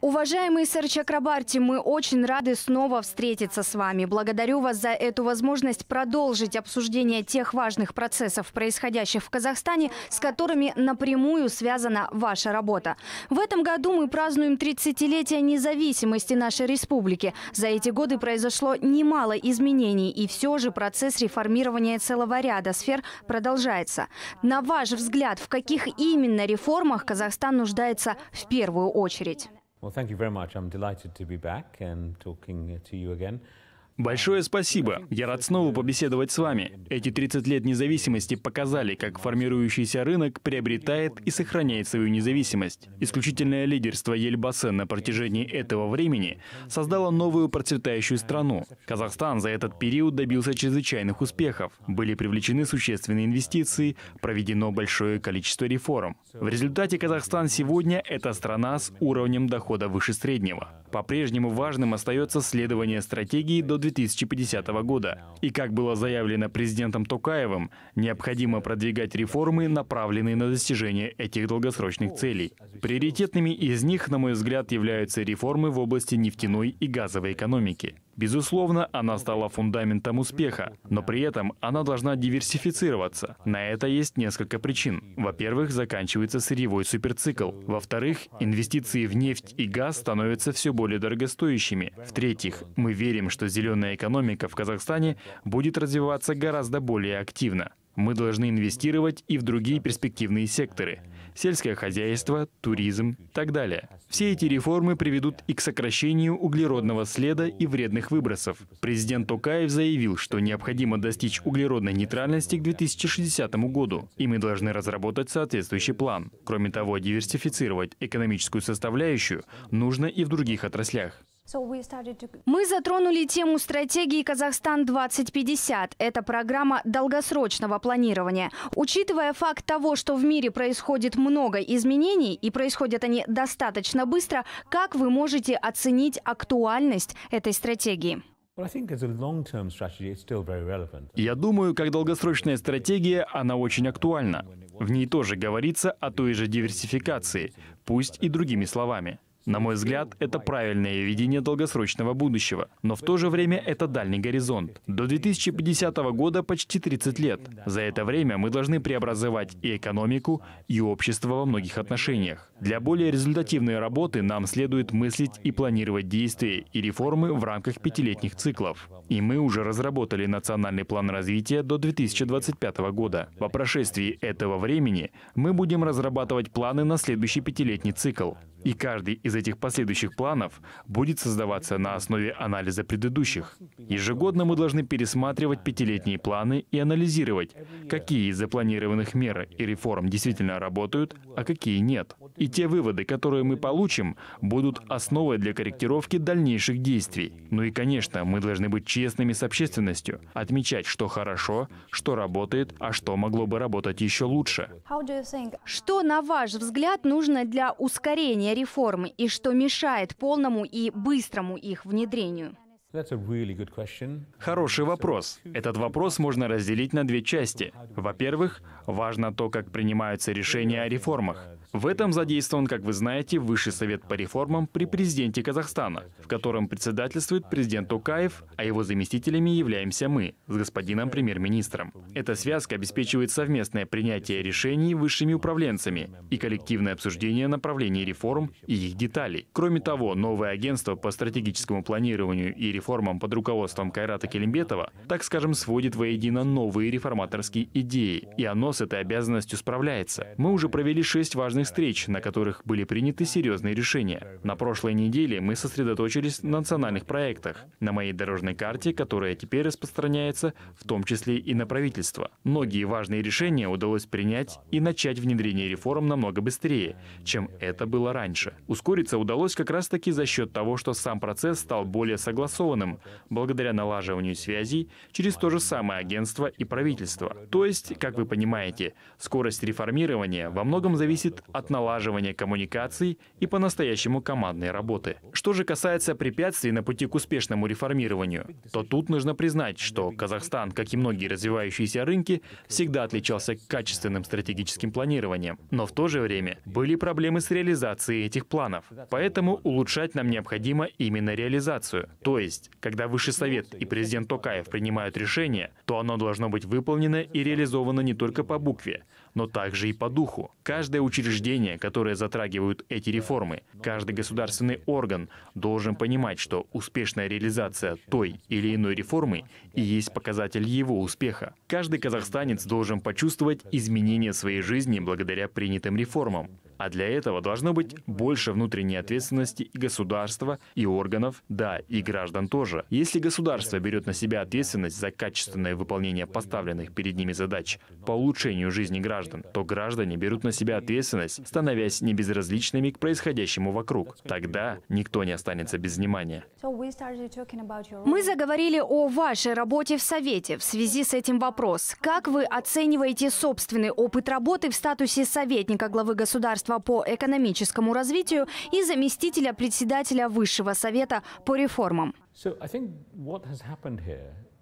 Уважаемый сэр Чакрабарти, мы очень рады снова встретиться с вами. Благодарю вас за эту возможность продолжить обсуждение тех важных процессов, происходящих в Казахстане, с которыми напрямую связана ваша работа. В этом году мы празднуем 30-летие независимости нашей республики. За эти годы произошло немало изменений, и все же процесс реформирования целого ряда сфер продолжается. На ваш взгляд, в каких именно реформах реформах Казахстан нуждается в первую очередь. Well, thank you very much. I'm delighted to be back and talking to you again. Большое спасибо. Я рад снова побеседовать с вами. Эти 30 лет независимости показали, как формирующийся рынок приобретает и сохраняет свою независимость. Исключительное лидерство Ельбасы на протяжении этого времени создало новую процветающую страну. Казахстан за этот период добился чрезвычайных успехов. Были привлечены существенные инвестиции, проведено большое количество реформ. В результате Казахстан сегодня – это страна с уровнем дохода выше среднего. По-прежнему важным остается следование стратегии до 2020 2050 года. И как было заявлено президентом Токаевым, необходимо продвигать реформы, направленные на достижение этих долгосрочных целей. Приоритетными из них, на мой взгляд, являются реформы в области нефтяной и газовой экономики. Безусловно, она стала фундаментом успеха, но при этом она должна диверсифицироваться. На это есть несколько причин. Во-первых, заканчивается сырьевой суперцикл. Во-вторых, инвестиции в нефть и газ становятся все более дорогостоящими. В-третьих, мы верим, что зеленая экономика в Казахстане будет развиваться гораздо более активно. Мы должны инвестировать и в другие перспективные секторы – сельское хозяйство, туризм и так далее. Все эти реформы приведут и к сокращению углеродного следа и вредных выбросов. Президент Токаев заявил, что необходимо достичь углеродной нейтральности к 2060 году, и мы должны разработать соответствующий план. Кроме того, диверсифицировать экономическую составляющую нужно и в других отраслях. Мы затронули тему стратегии «Казахстан-2050». Это программа долгосрочного планирования. Учитывая факт того, что в мире происходит много изменений и происходят они достаточно быстро, как вы можете оценить актуальность этой стратегии? Я думаю, как долгосрочная стратегия, она очень актуальна. В ней тоже говорится о той же диверсификации, пусть и другими словами. На мой взгляд, это правильное видение долгосрочного будущего, но в то же время это дальний горизонт. До 2050 года почти 30 лет. За это время мы должны преобразовать и экономику, и общество во многих отношениях. Для более результативной работы нам следует мыслить и планировать действия и реформы в рамках пятилетних циклов. И мы уже разработали национальный план развития до 2025 года. По прошествии этого времени мы будем разрабатывать планы на следующий пятилетний цикл. И каждый из из этих последующих планов будет создаваться на основе анализа предыдущих. Ежегодно мы должны пересматривать пятилетние планы и анализировать, какие из запланированных мер и реформ действительно работают, а какие нет. И те выводы, которые мы получим, будут основой для корректировки дальнейших действий. Ну и, конечно, мы должны быть честными с общественностью, отмечать, что хорошо, что работает, а что могло бы работать еще лучше. Что, на ваш взгляд, нужно для ускорения реформы и что мешает полному и быстрому их внедрению? Хороший вопрос. Этот вопрос можно разделить на две части. Во-первых, важно то, как принимаются решения о реформах. В этом задействован, как вы знаете, Высший совет по реформам при президенте Казахстана, в котором председательствует президент Тукаев, а его заместителями являемся мы, с господином премьер-министром. Эта связка обеспечивает совместное принятие решений высшими управленцами и коллективное обсуждение направлений реформ и их деталей. Кроме того, новое агентство по стратегическому планированию и реформам под руководством Кайрата Келимбетова, так скажем, сводит воедино новые реформаторские идеи, и оно с этой обязанностью справляется. Мы уже провели шесть важных серьезных встреч, на которых были приняты серьезные решения. На прошлой неделе мы сосредоточились на национальных проектах, на моей дорожной карте, которая теперь распространяется, в том числе и на правительство. Многие важные решения удалось принять и начать внедрение реформ намного быстрее, чем это было раньше. Ускориться удалось как раз-таки за счет того, что сам процесс стал более согласованным, благодаря налаживанию связей через то же самое агентство и правительство. То есть, как вы понимаете, скорость реформирования во многом зависит от налаживания коммуникаций и по-настоящему командной работы. Что же касается препятствий на пути к успешному реформированию, то тут нужно признать, что Казахстан, как и многие развивающиеся рынки, всегда отличался качественным стратегическим планированием. Но в то же время были проблемы с реализацией этих планов. Поэтому улучшать нам необходимо именно реализацию. То есть, когда Высший Совет и президент Токаев принимают решение, то оно должно быть выполнено и реализовано не только по букве, но также и по духу. Каждое учреждение, которое затрагивают эти реформы, каждый государственный орган должен понимать, что успешная реализация той или иной реформы и есть показатель его успеха. Каждый казахстанец должен почувствовать изменения своей жизни благодаря принятым реформам. А для этого должно быть больше внутренней ответственности и государства, и органов, да, и граждан тоже. Если государство берет на себя ответственность за качественное выполнение поставленных перед ними задач по улучшению жизни граждан, то граждане берут на себя ответственность, становясь небезразличными к происходящему вокруг. Тогда никто не останется без внимания. Мы заговорили о вашей работе в Совете. В связи с этим вопрос. Как вы оцениваете собственный опыт работы в статусе советника главы государства министерства по экономическому развитию и заместителя председателя Высшего совета по реформам.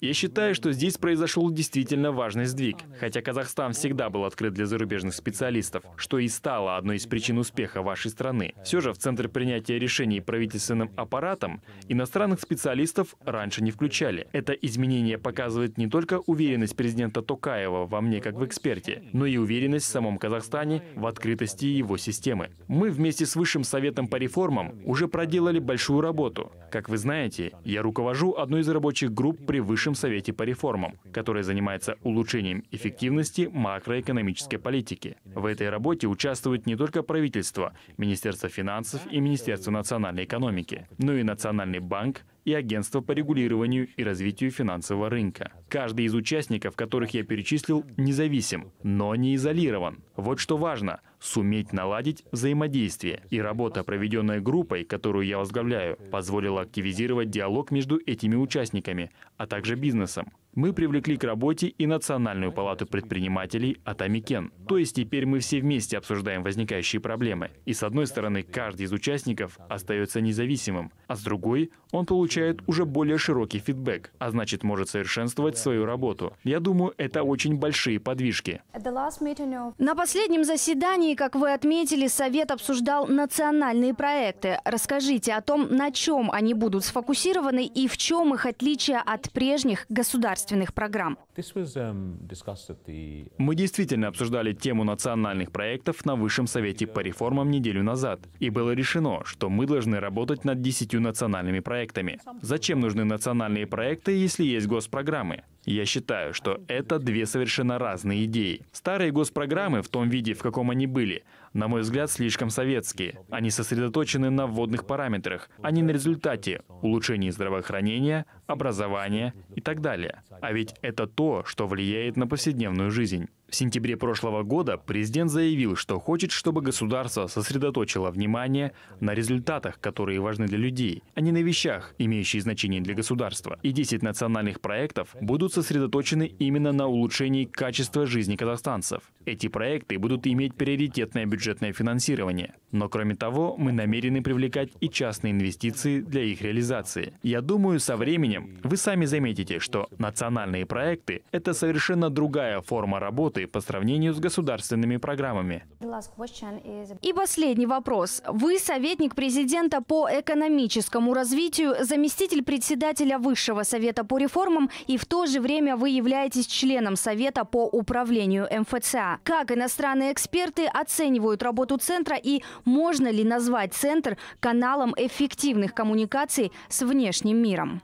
Я считаю, что здесь произошел действительно важный сдвиг, хотя Казахстан всегда был открыт для зарубежных специалистов, что и стало одной из причин успеха вашей страны. Все же в центр принятия решений правительственным аппаратом иностранных специалистов раньше не включали. Это изменение показывает не только уверенность президента Токаева во мне как в эксперте, но и уверенность в самом Казахстане в открытости его системы. Мы вместе с Высшим советом по реформам уже проделали большую работу. Как вы знаете, я руковожу одной из рабочих групп при Высшем Совете по реформам, которая занимается улучшением эффективности макроэкономической политики. В этой работе участвуют не только правительство, Министерство финансов и Министерство национальной экономики, но и Национальный банк, и Агентство по регулированию и развитию финансового рынка. Каждый из участников, которых я перечислил, независим, но не изолирован. Вот что важно суметь наладить взаимодействие. И работа, проведенная группой, которую я возглавляю, позволила активизировать диалог между этими участниками, а также бизнесом мы привлекли к работе и Национальную палату предпринимателей «Атамикен». То есть теперь мы все вместе обсуждаем возникающие проблемы. И с одной стороны, каждый из участников остается независимым, а с другой он получает уже более широкий фидбэк, а значит может совершенствовать свою работу. Я думаю, это очень большие подвижки. На последнем заседании, как вы отметили, Совет обсуждал национальные проекты. Расскажите о том, на чем они будут сфокусированы и в чем их отличие от прежних государств государственных программ. Um, мы действительно обсуждали тему национальных проектов на Высшем Совете по реформам неделю назад. И было решено, что мы должны работать над десятью национальными проектами. Зачем нужны национальные проекты, если есть госпрограммы? Я считаю, что это две совершенно разные идеи. Старые госпрограммы в том виде, в каком они были, на мой взгляд, слишком советские. Они сосредоточены на вводных параметрах, а не на результате улучшении здравоохранения, образования и так далее. А ведь это то, что влияет на повседневную жизнь. В сентябре прошлого года президент заявил, что хочет, чтобы государство сосредоточило внимание на результатах, которые важны для людей, а не на вещах, имеющие значение для государства. И 10 национальных проектов будут сосредоточены именно на улучшении качества жизни казахстанцев. Эти проекты будут иметь приоритетное бюджетное бюджетное финансирование. Но кроме того, мы намерены привлекать и частные инвестиции для их реализации. Я думаю, со временем вы сами заметите, что национальные проекты — это совершенно другая форма работы по сравнению с государственными программами. И последний вопрос. Вы советник президента по экономическому развитию, заместитель председателя Высшего совета по реформам, и в то же время вы являетесь членом Совета по управлению МФЦА. Как иностранные эксперты оценивают оценивают работу центра и можно ли назвать центр каналом эффективных коммуникаций с внешним миром.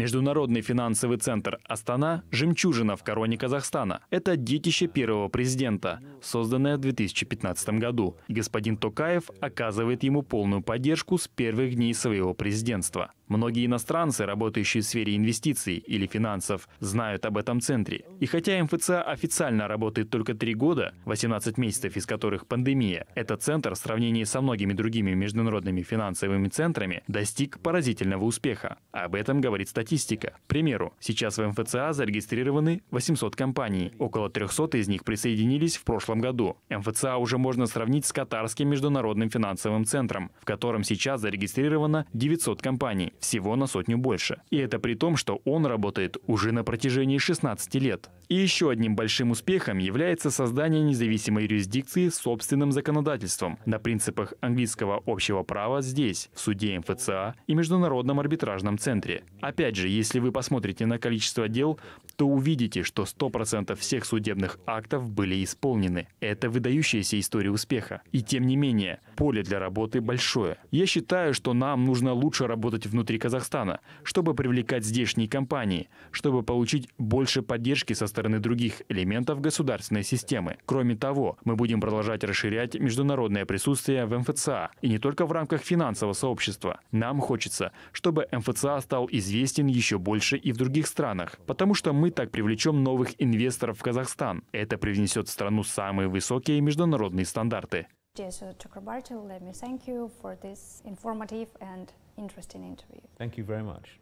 Международный финансовый центр «Астана» – жемчужина в короне Казахстана. Это детище первого президента, созданное в 2015 году. господин Токаев оказывает ему полную поддержку с первых дней своего президентства. Многие иностранцы, работающие в сфере инвестиций или финансов, знают об этом центре. И хотя МФЦА официально работает только три года, 18 месяцев из которых пандемия, этот центр в сравнении со многими другими международными финансовыми центрами достиг поразительного успеха. Об этом говорит статистика. К примеру, сейчас в МФЦА зарегистрированы 800 компаний. Около 300 из них присоединились в прошлом году. МФЦА уже можно сравнить с Катарским международным финансовым центром, в котором сейчас зарегистрировано 900 компаний всего на сотню больше. И это при том, что он работает уже на протяжении 16 лет. И еще одним большим успехом является создание независимой юрисдикции с собственным законодательством на принципах английского общего права здесь, в суде МФЦА и Международном арбитражном центре. Опять же, если вы посмотрите на количество дел, то увидите, что 100% всех судебных актов были исполнены. Это выдающаяся история успеха. И тем не менее, поле для работы большое. Я считаю, что нам нужно лучше работать внутри внутри Казахстана, чтобы привлекать здешние компании, чтобы получить больше поддержки со стороны других элементов государственной системы. Кроме того, мы будем продолжать расширять международное присутствие в МФЦА, и не только в рамках финансового сообщества. Нам хочется, чтобы МФЦА стал известен еще больше и в других странах, потому что мы так привлечем новых инвесторов в Казахстан. Это привнесет в страну самые высокие международные стандарты. Jason Chakrabarty, let me thank you for this informative and interesting interview. Thank you very much.